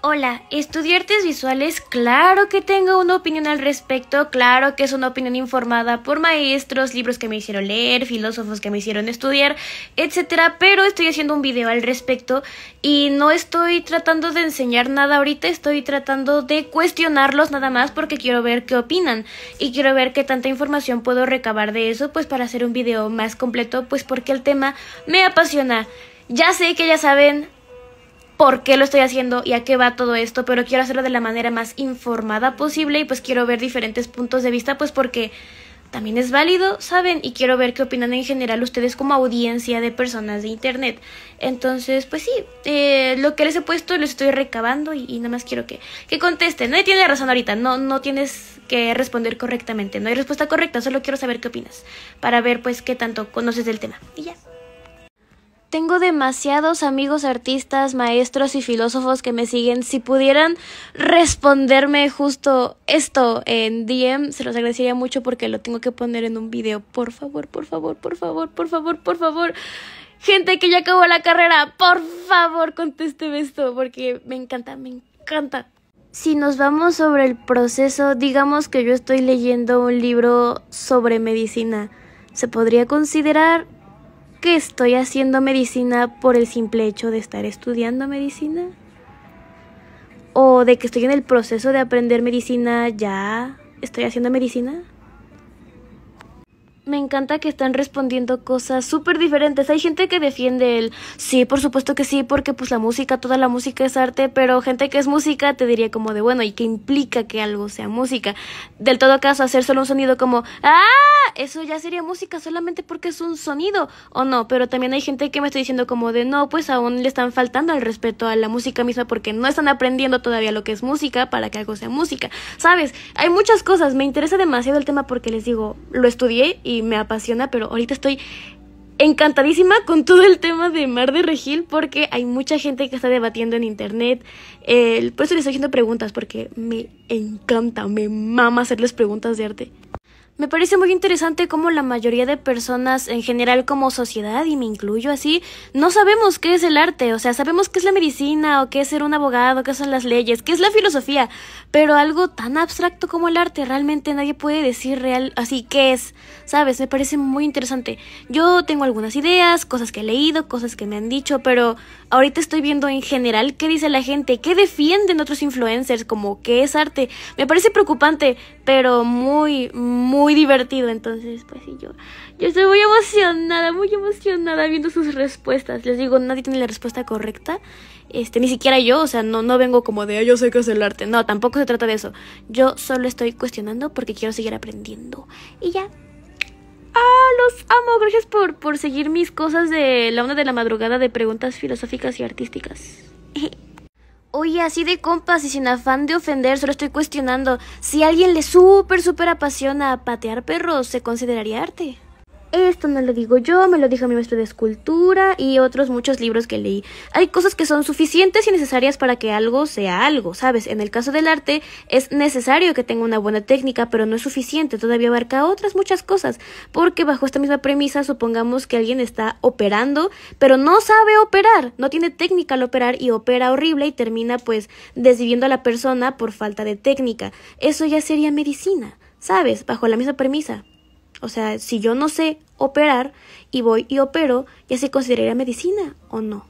Hola, estudié artes visuales? Claro que tengo una opinión al respecto, claro que es una opinión informada por maestros, libros que me hicieron leer, filósofos que me hicieron estudiar, etcétera, pero estoy haciendo un video al respecto y no estoy tratando de enseñar nada ahorita, estoy tratando de cuestionarlos nada más porque quiero ver qué opinan y quiero ver qué tanta información puedo recabar de eso, pues para hacer un video más completo, pues porque el tema me apasiona. Ya sé que ya saben, por qué lo estoy haciendo y a qué va todo esto, pero quiero hacerlo de la manera más informada posible y pues quiero ver diferentes puntos de vista, pues porque también es válido, ¿saben? Y quiero ver qué opinan en general ustedes como audiencia de personas de Internet. Entonces, pues sí, eh, lo que les he puesto lo estoy recabando y, nada más quiero que, que contesten. Nadie tiene razón ahorita, no, no tienes que responder correctamente, no hay respuesta correcta, solo quiero saber qué opinas para ver pues qué tanto conoces del tema. Y ya tengo demasiados amigos artistas, maestros y filósofos que me siguen. Si pudieran responderme justo esto en DM, se los agradecería mucho porque lo tengo que poner en un video. Por favor, por favor, por favor, por favor, por favor. Gente que ya acabó la carrera, por favor, contésteme esto porque me encanta, me encanta. Si nos vamos sobre el proceso, digamos que yo estoy leyendo un libro sobre medicina. ¿Se podría considerar que estoy haciendo medicina por el simple hecho de estar estudiando medicina. O de que estoy en el proceso de aprender medicina, ya estoy haciendo medicina me encanta que están respondiendo cosas súper diferentes. Hay gente que defiende el sí, por supuesto que sí, porque pues la música, toda la música es arte, pero gente que es música te diría como de bueno, y que implica que algo sea música. Del todo caso, hacer solo un sonido como ¡ah! Eso ya sería música solamente porque es un sonido, o no, pero también hay gente que me está diciendo como de no, pues aún le están faltando al respeto a la música misma porque no están aprendiendo todavía lo que es música para que algo sea música. ¿Sabes? Hay muchas cosas, me interesa demasiado el tema porque les digo, lo estudié y me apasiona, pero ahorita estoy encantadísima con todo el tema de Mar de Regil porque hay mucha gente que está debatiendo en internet. Eh, por eso les estoy haciendo preguntas porque me encanta, me mama hacerles preguntas de arte. Me parece muy interesante cómo la mayoría de personas en general como sociedad, y me incluyo así, no sabemos qué es el arte, o sea, sabemos qué es la medicina, o qué es ser un abogado, qué son las leyes, qué es la filosofía, pero algo tan abstracto como el arte realmente nadie puede decir real así qué es, ¿sabes? Me parece muy interesante. Yo tengo algunas ideas, cosas que he leído, cosas que me han dicho, pero ahorita estoy viendo en general qué dice la gente, qué defienden otros influencers, como qué es arte. Me parece preocupante, pero muy, muy muy divertido. Entonces, pues sí, yo, yo estoy muy emocionada, muy emocionada viendo sus respuestas. Les digo, nadie tiene la respuesta correcta. Este, ni siquiera yo, o sea, no, no vengo como de yo sé que es el arte. No, tampoco se trata de eso. Yo solo estoy cuestionando porque quiero seguir aprendiendo. Y ya. Ah, los amo. Gracias por, por seguir mis cosas de la una de la madrugada de preguntas filosóficas y artísticas. Oye, así de compas y sin afán de ofender, solo estoy cuestionando si a alguien le súper, súper apasiona patear perros, ¿se consideraría arte? Esto no lo digo yo, me lo dijo mi maestro de escultura y otros muchos libros que leí. Hay cosas que son suficientes y necesarias para que algo sea algo, ¿sabes? En el caso del arte es necesario que tenga una buena técnica, pero no es suficiente, todavía abarca otras muchas cosas, porque bajo esta misma premisa supongamos que alguien está operando, pero no sabe operar, no tiene técnica al operar y opera horrible y termina pues desviviendo a la persona por falta de técnica. Eso ya sería medicina, ¿sabes? Bajo la misma premisa. O sea, si yo no sé operar y voy y opero, ¿ya se consideraría medicina o no?